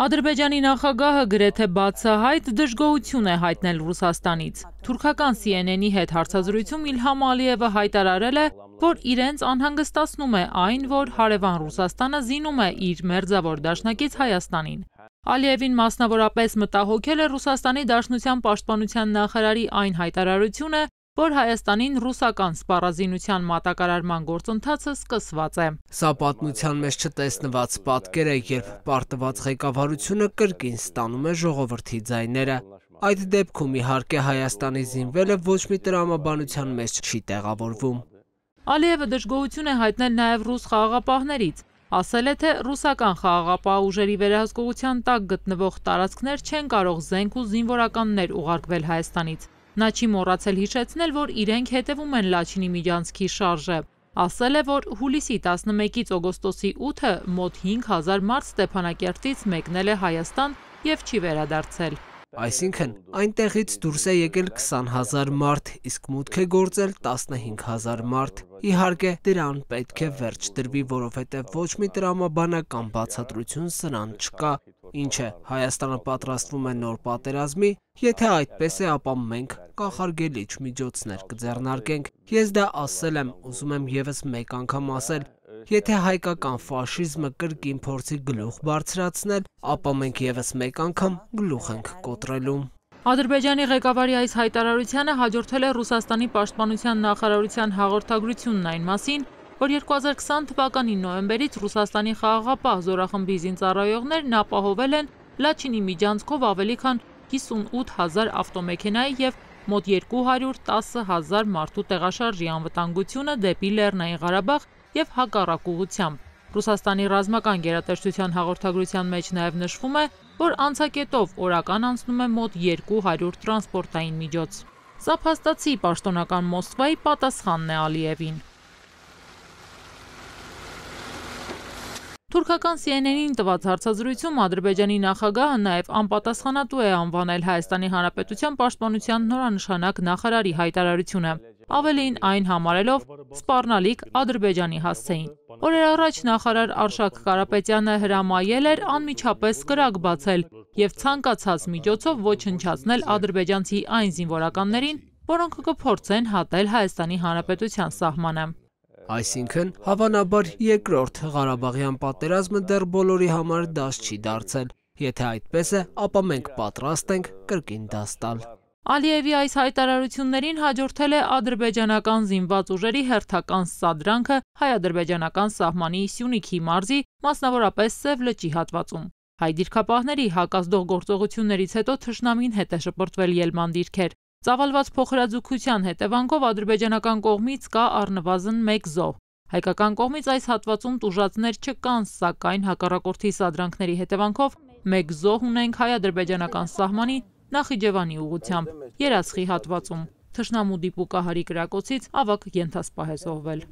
Ադրբեջանի նախագահը գրեթե բացահայտ դժգոհություն է հայտնել Ռուսաստանից։ Թուրքական CNN-ի հետ հարցազրույցում Իլհամ Ալիևը հայտարարել է, որ իրենց անհանգստացնում է այն, որ հարևան Ռուսաստանը զինում է իր մերձավոր դաշնակից Հայաստանին։ Ալիևին մասնավորապես մտահոգել է Ռուսաստանի Դաշնության պաշտպանության նախարարի այն հայտարարությունը, որ Հայաստանին ռուսական սպառազինության մատակարարման գործընթացը սկսված է։ Սա պատմության մեջ չտեսնված պատկեր է, երբ պարտված ղեկավարությունը կրկին ստանում է ժողովրդի ձայները։ Այդ դեպքում իհարկե Հայաստանի զինվելը ոչ մի տրամաբանության մեջ չի տեղավորվում։ Ալիևը դժգոհություն է հայտնել նաև ռուս խաղաղապահներից։ Ասել է, թե ռուսական խաղաղապահ ուժերի վերահսկողության տակ գտնվող տարածքներ չեն կարող զենք ու զինվորականներ ուղարկվել Հայաստանից։ Նա չի մոռացել հիշեցնել, որ իրենք հետևում են Լաչինի միջանցքի շարժը։ Ասել է, որ հուլիսի 11-ից օգոստոսի 8-ը մոտ 5000 մարդ Ստեփանակերտից մեկնել է Հայաստան եւ չի վերադարձել։ Այսինքն, այնտեղից դուրս է եկել 20000 մարդ, իսկ մուտք է գործել 15000 մարդ։ Իհարկե, դրան պետք է վերջ դրվի, որովհետև ոչ մի տրամաբանակ կամ բացատրություն սրան չկա։ Ինչ է, Հայաստանը պատրաստվում է նոր պատերազմի, եթե այդպես է, ապա մենք անկախարգելիչ միջոցներ կձեռնարկենք։ Ես դա ասել եմ, ուզում եմ եւս մեկ անգամ ասել, Եթե հայկական ֆաշիզմը կրկին փորձի գլուխ բարձրացնել, ապա մենք եւս մեկ անգամ գլուխ ենք կոտրելու։ Ադրբեջանի ղեկավարի այս հայտարարությանը հաջորդել է Ռուսաստանի պաշտպանության նախարարության հաղորդագրությունն այն մասին, որ 2020 թվականի նոյեմբերից Ռուսաստանի խաղաղապահ զորախմբի զինծառայողներն ապահովել են Լաչինի միջանցքով ավելի քան 58000 ավտոմեքենայի եւ մոտ 210 հազար մարդու տեղաշարժի անվտանգությունը դեպի Լեռնային Ղարաբաղ և հակառակուղությամբ։ Ռուսաստանի ռազմական գերատեսչության հաղորդագրության մեջ նաև նշվում է, որ անցակետով օրական անցնում է մոտ 200 տրանսպորտային միջոց։ Սա փաստացի պաշտոնական Մոսկվայի պատասխանն է Ալիևին։ Թուրքական CNN-ին տված հարցազրույցում Ադրբեջանի նախագահը նաև անպատասխանատու է անվանել Հայաստանի Հանրապետության պաշտպանության նորանշանակ նախարարի հայտարարությունը, ավելին այն համարելով սպառնալիք Ադրբեջանի հասցեին։ Օրեր առաջ նախարար Արշակ Կարապետյանը հրամայել էր անմիջապես կրակ բացել եւ ցանկացած միջոցով ոչնչացնել ադրբեջանցի այն զինվորականներին, որոնք կփորձեն հատել Հայաստանի Հանրապետության սահմանը։ Այսինքն, հավանաբար երկրորդ Ղարաբաղյան պատերազմը դեռ բոլորի համար դաս չի դարձել։ Եթե այդպես է, ապա մենք պատրաստ ենք կրկին դաս տալ։ Ալիևի այս հայտարարություններին հաջորդել է ադրբեջանական զինված ուժերի հերթական սադրանքը հայ-ադրբեջանական սահմանի Սյունիքի մարզի, մասնավորապես Սև լճի հատվածում։ Հայ դիրքապահների հակազդող գործողություններից հետո թշնամին հետ է շպրտվել ելման դիրքեր։ Ծավալված փոխհրաձուկության հետևանքով ադրբեջանական կողմից կա առնվազն 1 զոհ։ Հայկական կողմից այս հատվածում տուժածներ չկան, սակայն հակառակորդի սադրանքների հետևանքով 1 զոհ ունենք հայ-ադրբեջանական սահմանի Նախիջևանի ուղղությամբ՝ Երասխի հատվածում։ Թշնամու դիպուկահարի կրակոցից ավագ ենթասպահ է զոհվել։